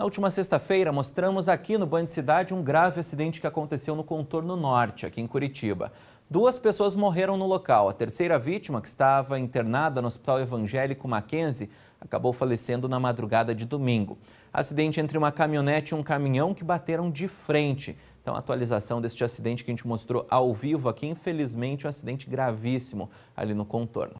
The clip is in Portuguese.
Na última sexta-feira, mostramos aqui no de Cidade um grave acidente que aconteceu no contorno norte, aqui em Curitiba. Duas pessoas morreram no local. A terceira vítima, que estava internada no Hospital Evangélico Mackenzie, acabou falecendo na madrugada de domingo. Acidente entre uma caminhonete e um caminhão que bateram de frente. Então, atualização deste acidente que a gente mostrou ao vivo aqui. Infelizmente, um acidente gravíssimo ali no contorno.